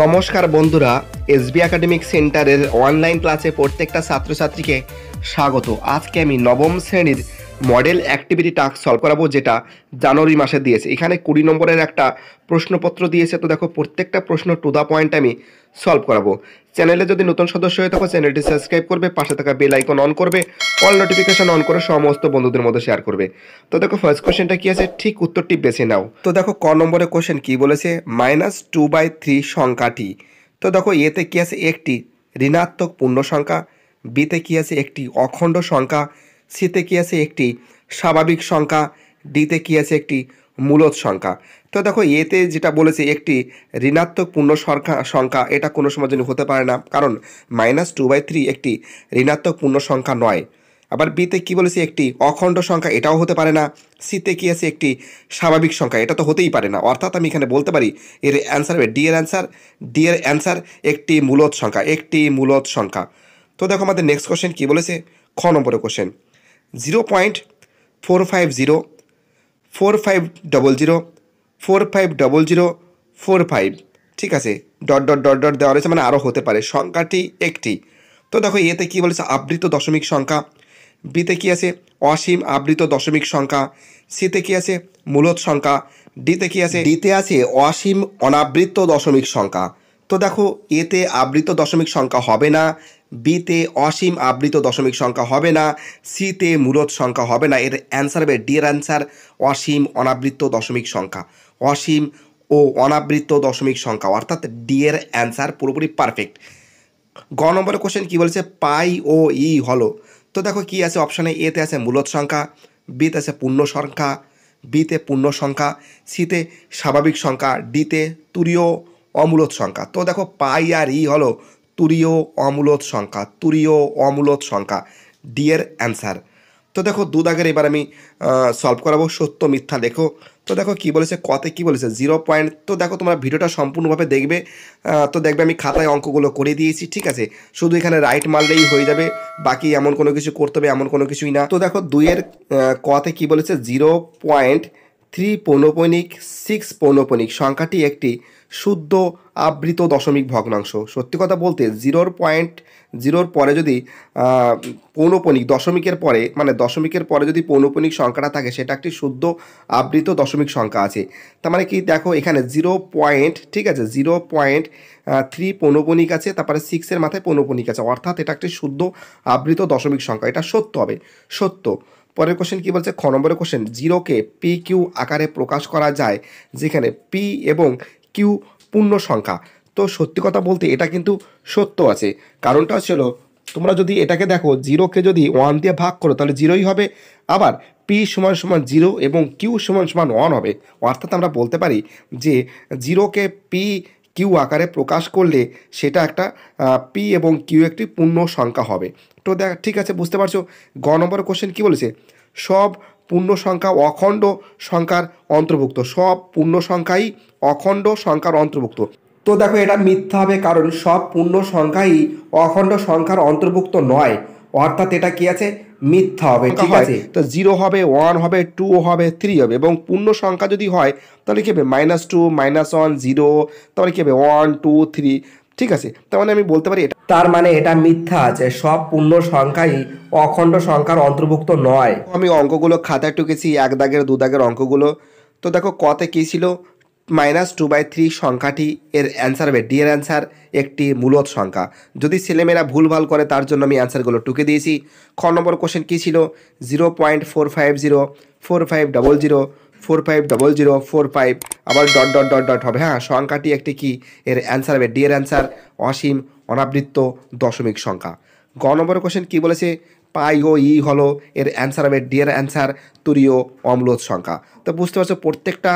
নমস্কার বন্ধুরা S B academic সেন্টারের অনলাইন ক্লাসে প্রত্যেকটা ছাত্রছাত্রীকে স্বাগত আজকে আমি নবম শ্রেণীর মডেল অ্যাক্টিভিটি টাস্ক সলভ করাবো যেটা জানুয়ারি মাসে দিয়েছে এখানে কুড়ি নম্বরের একটা প্রশ্নপত্র দিয়েছে তো দেখো প্রত্যেকটা প্রশ্ন টু দ্য পয়েন্ট আমি সলভ করাবো চ্যানেলে যদি নতুন সদস্য হয়ে থাকো চ্যানেলটি সাবস্ক্রাইব করবে পাশে থাকা বেল আইকন অন করবে অল নোটিফিকেশন অন করে সমস্ত বন্ধুদের মধ্যে শেয়ার করবে তো দেখো ফার্স্ট কোশ্চেনটা কি আছে ঠিক উত্তরটি বেছে নাও তো দেখো ক নম্বরে কোশ্চেন কি বলেছে মাইনাস টু বাই থ্রি সংখ্যাটি তো দেখো এতে কি আছে একটি ঋণাত্মক পূর্ণ সংখ্যা বিতে কি আছে একটি অখণ্ড সংখ্যা সিতে কি আছে একটি স্বাভাবিক সংখ্যা ডিতে কি আছে একটি মূলত সংখ্যা তো দেখো এতে যেটা বলেছে একটি ঋণাত্মক পূর্ণ সংখ্যা সংখ্যা এটা কোনো সময় জন্য হতে পারে না কারণ মাইনাস টু বাই থ্রি একটি ঋণাত্মক পূর্ণ সংখ্যা নয় আবার বিতে কি বলেছে একটি অখণ্ড সংখ্যা এটাও হতে পারে না সিতে কি আছে একটি স্বাভাবিক সংখ্যা এটা তো হতেই পারে না অর্থাৎ আমি এখানে বলতে পারি এর অ্যান্সার হবে ডি এর অ্যান্সার ডি এর অ্যান্সার একটি মূলত সংখ্যা একটি মূলত সংখ্যা তো দেখো আমাদের নেক্সট কোশ্চেন কী বলেছে খ নম্বরের question zero point four five zero four five double zero four five double zero four five ঠিক আছে ডট ডট ডট ডট দেওয়া রয়েছে মানে আরও হতে পারে সংখ্যাটি একটি তো দেখো এতে কী বলেছে আবৃত দশমিক সংখ্যা বিতে কী আছে অসীম আবৃত দশমিক সংখ্যা সিতে কী আছে মূলত সংখ্যা ডিতে কী আছে ডিতে আছে অসীম অনাবৃত দশমিক সংখ্যা তো দেখো এতে আবৃত দশমিক সংখ্যা হবে না বিতে অসীম আবৃত দশমিক সংখ্যা হবে না সিতে মূলত সংখ্যা হবে না এর অ্যান্সার হবে ডি এর অ্যান্সার অসীম অনাবৃত্ত দশমিক সংখ্যা অসীম ও অনাবৃত্ত দশমিক সংখ্যা অর্থাৎ ডি এর অ্যান্সার পুরোপুরি পারফেক্ট গ নম্বর কোশ্চেন কী বলেছে পাই ও ই হলো তো দেখো কি আছে অপশানে এতে আছে মূলত সংখ্যা বিতে আছে পূর্ণ সংখ্যা বিতে পূর্ণ সংখ্যা সিতে স্বাভাবিক সংখ্যা ডিতে তুরীয় অমূলত সংখ্যা তো দেখো পাই আর ই হলো তুরীয় অমূলত সংখ্যা তুরীয় অমূলত সংখ্যা ডি এর অ্যান্সার তো দেখো দু দাগের এবার আমি সলভ করাবো সত্য মিথ্যা দেখো তো দেখো কি বলেছে কতে কি বলেছে জিরো পয়েন্ট তো দেখো তোমরা ভিডিওটা সম্পূর্ণভাবে দেখবে তো দেখবে আমি খাতায় অঙ্কগুলো করে দিয়েছি ঠিক আছে শুধু এখানে রাইট মারলেই হয়ে যাবে বাকি এমন কোনো কিছু করতে হবে এমন কোনো কিছুই না তো দেখো দুইয়ের কতে কি বলেছে জিরো পয়েন্ট থ্রি পৌনপনিক সিক্স পৌনপনিক সংখ্যাটি একটি শুদ্ধ আবৃত দশমিক ভগ্নাংশ সত্যি কথা বলতে জিরোর পয়েন্ট জিরোর পরে যদি পৌনপনিক দশমিকের পরে মানে দশমিকের পরে যদি পৌনপনিক সংখ্যাটা থাকে সেটা একটি শুদ্ধ আবৃত দশমিক সংখ্যা আছে তার মানে কি দেখো এখানে জিরো পয়েন্ট ঠিক আছে জিরো পয়েন্ট থ্রি পৌনপনিক আছে তারপরে সিক্সের মাথায় পৌনপনিক আছে অর্থাৎ এটা একটি শুদ্ধ আবৃত দশমিক সংখ্যা এটা সত্য হবে সত্য পরের কোশ্চেন কী বলছে খ নম্বরের কোশ্চেন জিরোকে পি কিউ আকারে প্রকাশ করা যায় যেখানে পি এবং কিউ পূর্ণ সংখ্যা তো সত্যি কথা বলতে এটা কিন্তু সত্য আছে কারণটা ছিল তোমরা যদি এটাকে দেখো জিরোকে যদি ওয়ান দিয়ে ভাগ করো তাহলে জিরোই হবে আবার পি সমান সমান জিরো এবং কিউ সমান সমান ওয়ান হবে অর্থাৎ আমরা বলতে পারি যে জিরোকে পি কিউ আকারে প্রকাশ করলে সেটা একটা পি এবং কিউ একটি পূর্ণ সংখ্যা হবে তো দেখ ঠিক আছে বুঝতে পারছো গ নম্বর কোশ্চেন কী বলেছে সব পূর্ণ সংখ্যা অখণ্ড সংখ্যার অন্তর্ভুক্ত সব পূর্ণ সংখ্যাই অখণ্ড সংখ্যার অন্তর্ভুক্ত তো দেখো এটা মিথ্যা হবে কারণ সব পূর্ণ সংখ্যাই অখণ্ড সংখ্যার অন্তর্ভুক্ত নয় অর্থাৎ এটা কি আছে মিথ্যা হবে ঠিক আছে তো জিরো হবে ওয়ান হবে টু হবে থ্রি হবে এবং পূর্ণ সংখ্যা যদি হয় তাহলে কী হবে minus two minus one zero তাহলে কী হবে ওয়ান টু থ্রি ঠিক আছে তার মানে আমি বলতে পারি এটা তার মানে এটা মিথ্যা আছে সব পূর্ণ সংখ্যাই অখণ্ড সংখ্যার অন্তর্ভুক্ত নয় আমি অঙ্কগুলো খাতায় টুকেছি এক দাগের দু দাগের অঙ্কগুলো তো দেখো কতে কী ছিল মাইনাস টু বাই থ্রি সংখ্যাটি এর অ্যান্সার হবে ডি এর অ্যান্সার একটি মূলত সংখ্যা যদি ছেলেমেয়েরা ভুলভাল করে তার জন্য আমি অ্যান্সারগুলো টুকে দিয়েছি খ নম্বর কোশ্চেন কী ছিল zero point four five zero four five double zero four five double zero four five আবার ডট ডট ডট ডট হবে হ্যাঁ সংখ্যাটি একটি কি এর অ্যান্সার হবে ডি এর অ্যান্সার অসীম অনাবৃত্ত দশমিক সংখ্যা গ নম্বর কোশ্চেন কী বলেছে পাই ও ই হলো এর অ্যান্সার হবে ডি এর অ্যান্সার তুরীয় অম্লোদ সংখ্যা তো বুঝতে পারছো প্রত্যেকটা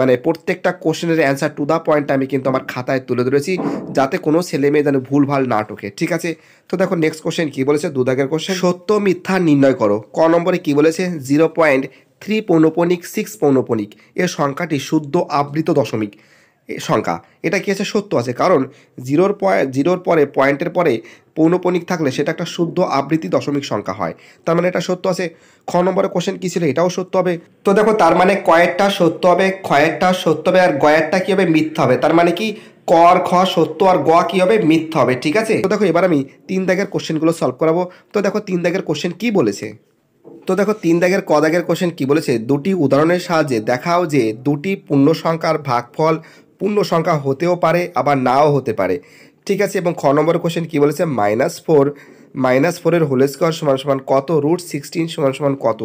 মানে প্রত্যেকটা কোশ্চেনের অ্যান্সার টু দ্য পয়েন্ট আমি কিন্তু আমার খাতায় তুলে ধরেছি যাতে কোনো ছেলে মেয়ে যেন ভুলভাল না টোকে ঠিক আছে তো দেখো নেক্সট কোশ্চেন কী বলেছে দুদাগের কোশ্চেন সত্য মিথ্যা নির্ণয় করো ক নম্বরে কী বলেছে জিরো পয়েন্ট থ্রি পৌনপণিক সিক্স পৌনপণিক এর সংখ্যাটি শুদ্ধ আবৃত দশমিক সংখ্যা এটা কি আছে সত্য আছে কারণ জিরোর পয়েন্ট জিরোর পরে পয়েন্টের পরে পৌনপণিক থাকলে সেটা একটা শুদ্ধ আবৃত্তি দশমিক সংখ্যা হয় তার মানে এটা সত্য আছে খ নম্বরের কোশ্চেন কী ছিল এটাও সত্য হবে তো দেখো তার মানে কয়েরটা সত্য হবে ক্ষয়েরটা সত্য হবে আর গয়েরটা কী হবে মিথ্যা হবে তার মানে কি ক আর খ সত্য আর গ কী হবে মিথ্যা হবে ঠিক আছে তো দেখো এবার আমি তিন দাগের কোশ্চেনগুলো সলভ করাবো তো দেখো তিন দাগের কোশ্চেন কী বলেছে তো দেখো তিন দাগের ক দাগের কোশ্চেন কি বলেছে দুটি উদাহরণের সাহায্যে দেখাও যে দুটি পূর্ণ সংখ্যার ভাগফল পূর্ণ সংখ্যা হতেও পারে আবার নাও হতে পারে ঠিক আছে এবং খ নম্বর কোশ্চেন কী বলেছে মাইনাস ফোর মাইনাস ফোরের হোল স্কোয়ার সমান সমান কত রুট সিক্সটিন সমান সমান কত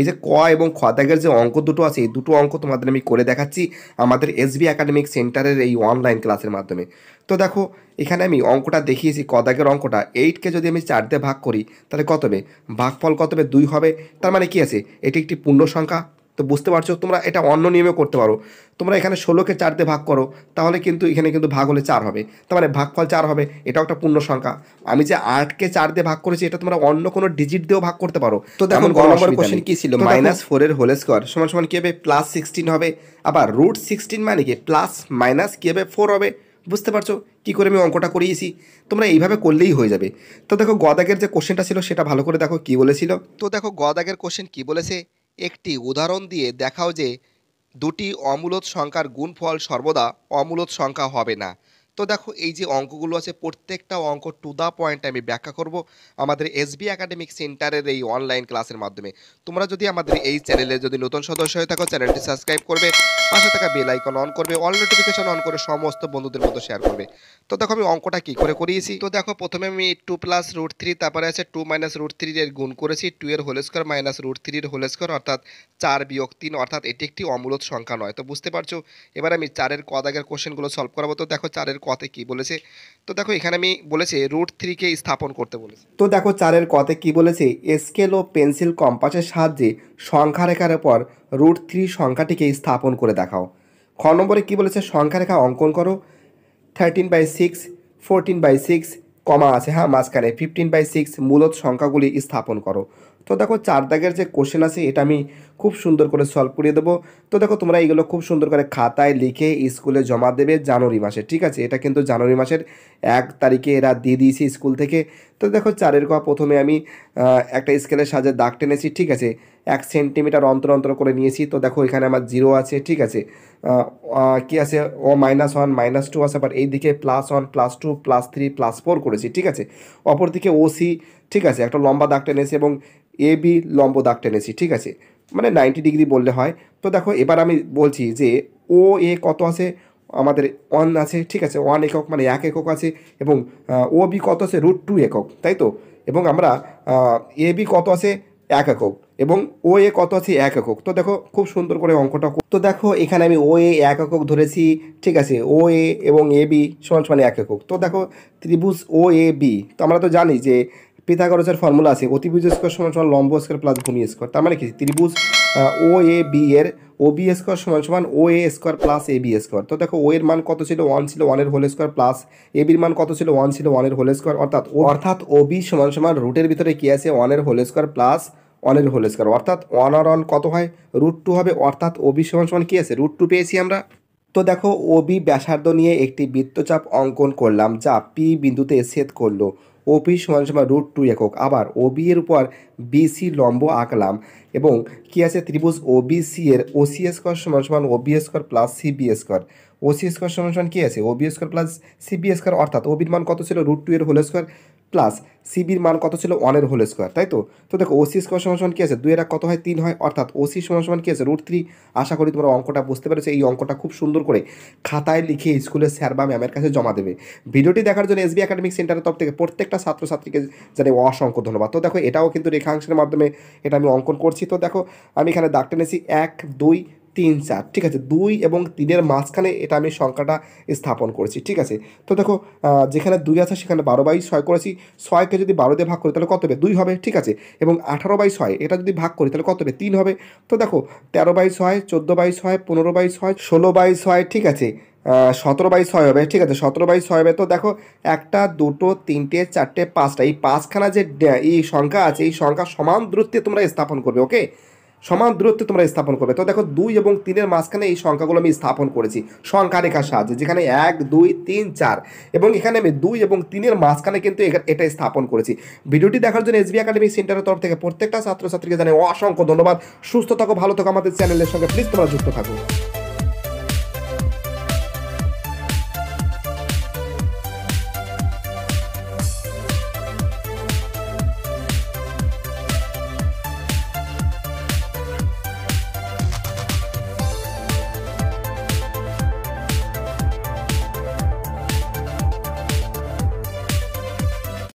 এই যে ক এবং খ যে অঙ্ক দুটো আছে এই দুটো অঙ্ক তোমাদের আমি করে দেখাচ্ছি আমাদের এসবি একাডেমিক সেন্টারের এই অনলাইন ক্লাসের মাধ্যমে তো দেখো এখানে আমি অঙ্কটা দেখিয়েছি কদাগের অঙ্কটা এইটকে যদি আমি চার দিয়ে ভাগ করি তাহলে কত হবে ভাগফল কত হবে দুই হবে তার মানে কি আছে এটি একটি পূর্ণ সংখ্যা তো বুঝতে পারছো তোমরা এটা অন্য নিয়মে করতে পারো তোমরা এখানে ষোলোকে চার দিয়ে ভাগ করো তাহলে কিন্তু এখানে কিন্তু ভাগ হলে চার হবে তার মানে ভাগফল চার হবে এটাও একটা পূর্ণ সংখ্যা আমি যে আটকে চার দিয়ে ভাগ করেছি এটা তোমরা অন্য কোনো ডিজিট দিয়েও ভাগ করতে পারো তো দেখুন নম্বর কোশ্চেন কী ছিল মাইনাস ফোরের হোল স্কোয়ার সমান সমান কী হবে প্লাস সিক্সটিন হবে আবার রুট সিক্সটিন মানে কি প্লাস মাইনাস কী হবে ফোর হবে বুঝতে পারছো কী করে আমি অঙ্কটা করিয়েছি তোমরা এইভাবে করলেই হয়ে যাবে তো দেখো গদাগের যে কোশ্চেনটা ছিল সেটা ভালো করে দেখো কী বলেছিল তো দেখো গদাগের কোশ্চেন কী বলেছে একটি উদাহরণ দিয়ে দেখাও যে দুটি অমূলদ সংখ্যার গুণফল সর্বদা অমূলদ সংখ্যা হবে না তো দেখো এই যে অঙ্কগুলো আছে প্রত্যেকটা অঙ্ক টু দা পয়েন্ট আমি ব্যাখ্যা করব আমাদের এসবি একাডেমিক সেন্টারের এই অনলাইন ক্লাসের মাধ্যমে তোমরা যদি আমাদের এই চ্যানেলে যদি নতুন সদস্য হয়ে থাকো চ্যানেলটি সাবস্ক্রাইব করবে পাশে থাকা বেল আইকন অন করবে অল নোটিফিকেশন অন করে সমস্ত বন্ধুদের মতো শেয়ার করবে তো দেখো আমি অঙ্কটা কী করে করিয়েছি তো দেখো প্রথমে আমি টু প্লাস রুট থ্রি তারপরে আছে টু মাইনাস রুট থ্রি এর গুণ করেছি টু এর হোল স্কোয়ার মাইনাস রুট থ্রির হোল স্কোয়ার অর্থাৎ চার বিয়োগ তিন অর্থাৎ এটি একটি অমূলত সংখ্যা নয় তো বুঝতে পারছো এবার আমি চারের কদাগের কোশ্চেনগুলো সলভ করাবো তো দেখো চারের কতে কি বলেছে তো দেখো এখানে আমি বলেছে রুট থ্রিকে স্থাপন করতে বলেছি তো দেখো চারের কতে কি বলেছে স্কেল ও পেন্সিল কম্পাসের সাহায্যে সংখ্যা রেখার পর রুট থ্রি সংখ্যাটিকে স্থাপন করে দেখাও খ নম্বরে কী বলেছে সংখ্যা রেখা অঙ্কন করো thirteen by six fourteen by six comma আছে হ্যাঁ মাঝখানে ফিফটিন বাই সিক্স মূলত সংখ্যাগুলি স্থাপন করো তো দেখো চার দাগের যে কোশ্চেন আছে এটা আমি খুব সুন্দর করে সলভ করিয়ে দেবো তো দেখো তোমরা এগুলো খুব সুন্দর করে খাতায় লিখে স্কুলে জমা দেবে জানুয়ারি মাসে ঠিক আছে এটা কিন্তু জানুয়ারি মাসের এক তারিখে এরা দিয়ে দিয়েছে স্কুল থেকে তো দেখো চারের ক প্রথমে আমি একটা স্কেলের সাজে দাগ টেনেছি ঠিক আছে এক সেন্টিমিটার অন্তর অন্তর করে নিয়েছি তো দেখো এখানে আমার জিরো আছে ঠিক আছে কি আছে ও মাইনাস ওয়ান মাইনাস টু আছে আবার এইদিকে plus one plus two plus three plus four করেছি ঠিক আছে অপরদিকে সি ঠিক আছে একটা লম্বা দাগ টেনেছি এবং এ বি লম্ব দাগ টেনেছি ঠিক আছে মানে নাইনটি ডিগ্রি বললে হয় তো দেখো এবার আমি বলছি যে ও এ কত আছে আমাদের ওয়ান আছে ঠিক আছে ওয়ান একক মানে এক একক আছে এবং ও বি কত আছে রুট টু একক তাই তো এবং আমরা এ বি কত আছে এক একক এবং ও এ কত আছে এক একক তো দেখো খুব সুন্দর করে অঙ্কটা তো দেখো এখানে আমি ও এ এক একক ধরেছি ঠিক আছে ও এ এবং এ বি সমান সমান এক একক তো দেখো ত্রিভুজ ও এ বি তো আমরা তো জানি যে পিথাগোরাসের ফর্মুলা আছে অতিভুজ স্কোয়ার সমান সমান লম্ব স্কোয়ার প্লাস ভূমি স্কোয়ার তার মানে কি ত্রিভুজ ও এ বি এর ও বি স্কোয়ার সমান সমান O A square plus A B square তো দেখো ও এর মান কত ছিল ওয়ান ছিল ওয়ানের হোল স্কোয়ার প্লাস এ বির মান কত ছিল ওয়ান ছিল ওয়ানের হোল স্কোয়ার অর্থাৎ অর্থাৎ ও বি সমান সমান রুটের ভিতরে কী আছে ওয়ানের হোল স্কোয়ার প্লাস ওয়ানের হোল স্কোয়ার অর্থাৎ ওয়ান আর ওয়ান কত হয় রুট টু হবে অর্থাৎ ও বি সমান সমান কী আছে রুট টু পেয়েছি আমরা তো দেখো ওবি ব্যাসার্ধ নিয়ে একটি বৃত্তচাপ অঙ্কন করলাম যা পি বিন্দুতে ছেদ করলো পি সমান সমান রুট টু একক আবার ও বি এর উপর বিসি লম্ব আঁকলাম এবং কি আছে ত্রিভুজ ও বি সি এর ও সি স্কোয়ার সমান সমান B square plus B square C square সমান সমান কী আছে B square plus B square অর্থাৎ ওবির মান কত ছিল রুট টু এর হোল স্কোয়ার প্লাস সিবির মান কত ছিল ওয়ানের হোল স্কোয়ার তাই তো তো দেখো ওসি স্কোয়ার সমান সমান কী আছে দুয়েরা কত হয় তিন হয় অর্থাৎ ওসি সমান সমান কী আছে রুট থ্রি আশা করি তোমরা অঙ্কটা বুঝতে পেরেছো এই অঙ্কটা খুব সুন্দর করে খাতায় লিখে স্কুলের স্যার বা ম্যামের কাছে জমা দেবে ভিডিওটি দেখার জন্য এসবি একাডেমিক সেন্টারের তরফ থেকে প্রত্যেকটা ছাত্রছাত্রীকে জানে অসংখ্য ধন্যবাদ তো দেখো এটাও কিন্তু রেখাংশের মাধ্যমে এটা আমি অঙ্কন করছি করছি তো দেখো আমি এখানে দাগটা টেনেছি এক দুই তিন চার ঠিক আছে দুই এবং তিনের মাঝখানে এটা আমি সংখ্যাটা স্থাপন করেছি ঠিক আছে তো দেখো যেখানে দুই আছে সেখানে বারো বাই ছয় করেছি ছয়কে যদি বারো দিয়ে ভাগ করি তাহলে কত হবে দুই হবে ঠিক আছে এবং আঠারো বাই ছয় এটা যদি ভাগ করি তাহলে কত হবে তিন হবে তো দেখো তেরো বাই ছয় চোদ্দো বাই ছয় পনেরো বাই ছয় ষোলো বাই ছয় ঠিক আছে সতেরো বাই ছয় হবে ঠিক আছে সতেরো বাই ছয় হবে তো দেখো একটা দুটো তিনটে চারটে পাঁচটা এই পাঁচখানা যে এই সংখ্যা আছে এই সংখ্যা সমান দূরত্বে তোমরা স্থাপন করবে ওকে সমান দূরত্বে তোমরা স্থাপন করবে তো দেখো দুই এবং তিনের মাঝখানে এই সংখ্যাগুলো আমি স্থাপন করেছি সংখ্যা রেখার সাহায্যে যেখানে এক দুই তিন চার এবং এখানে আমি দুই এবং তিনের মাঝখানে কিন্তু এটা স্থাপন করেছি ভিডিওটি দেখার জন্য এসবি একাডেমিক সেন্টারের তরফ থেকে প্রত্যেকটা ছাত্রছাত্রীকে জানাই অসংখ্য ধন্যবাদ সুস্থ থাকো ভালো থাকো আমাদের চ্যানেলের সঙ্গে প্লিজ তোমরা যুক্ত থাকো